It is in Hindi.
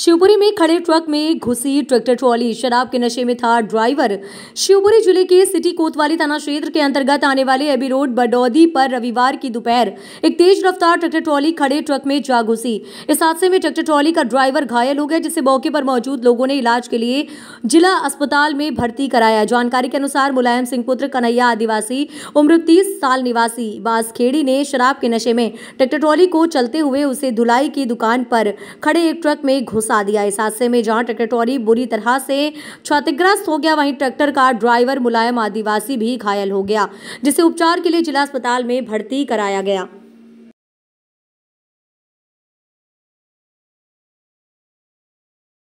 शिवपुरी में खड़े ट्रक में घुसी ट्रैक्टर ट्रॉली शराब के नशे में था ड्राइवर शिवपुरी जिले के सिटी कोतवाली थाना क्षेत्र के अंतर्गत आने वाले एबी रोड बडौदी पर रविवार की दोपहर एक तेज रफ्तार ट्रैक्टर ट्रॉली खड़े ट्रक में जा घुसी इस हादसे में ट्रैक्टर ट्रॉली का ड्राइवर घायल हो गया जिसे मौके पर मौजूद लोगों ने इलाज के लिए जिला अस्पताल में भर्ती कराया जानकारी के अनुसार मुलायम सिंह पुत्र कन्हैया आदिवासी उम्र तीस साल निवासी बासखेड़ी ने शराब के नशे में ट्रैक्टर ट्रॉली को चलते हुए उसे धुलाई की दुकान पर खड़े एक ट्रक में घुस झुलसा दिया इस हादसे में जहां ट्रैक्टर ट्रॉली बुरी तरह से क्षतिग्रस्त हो गया वहीं ट्रैक्टर का ड्राइवर मुलायम आदिवासी भी घायल हो गया जिसे उपचार के लिए जिला अस्पताल में भर्ती कराया गया